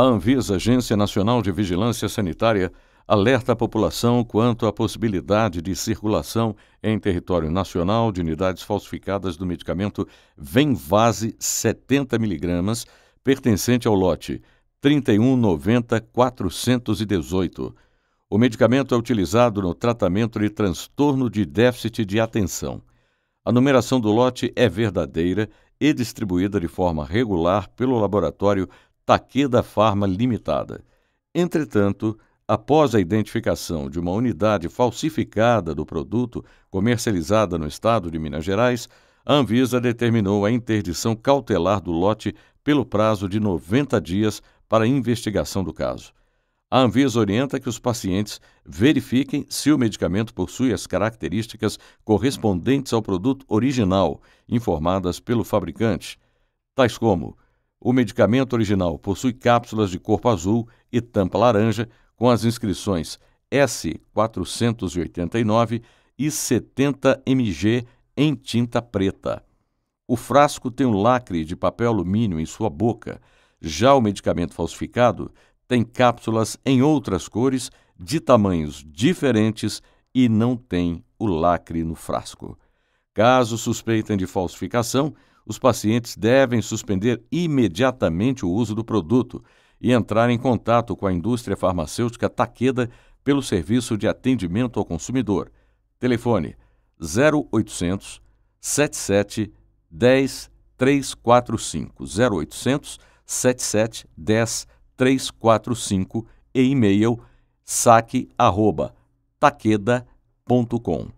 A Anvisa, Agência Nacional de Vigilância Sanitária, alerta a população quanto à possibilidade de circulação em território nacional de unidades falsificadas do medicamento Venvase 70mg, pertencente ao lote 3190418. O medicamento é utilizado no tratamento de transtorno de déficit de atenção. A numeração do lote é verdadeira e distribuída de forma regular pelo laboratório Takeda Pharma Limitada. Entretanto, após a identificação de uma unidade falsificada do produto comercializada no estado de Minas Gerais, a Anvisa determinou a interdição cautelar do lote pelo prazo de 90 dias para investigação do caso. A Anvisa orienta que os pacientes verifiquem se o medicamento possui as características correspondentes ao produto original, informadas pelo fabricante, tais como o medicamento original possui cápsulas de corpo azul e tampa laranja com as inscrições S489 e 70 mg em tinta preta. O frasco tem um lacre de papel alumínio em sua boca. Já o medicamento falsificado tem cápsulas em outras cores, de tamanhos diferentes e não tem o lacre no frasco. Caso suspeitem de falsificação, os pacientes devem suspender imediatamente o uso do produto e entrar em contato com a indústria farmacêutica Taqueda pelo Serviço de Atendimento ao Consumidor. Telefone 0800 77 10 345 0800 77 10 345 e e-mail saque@taqueda.com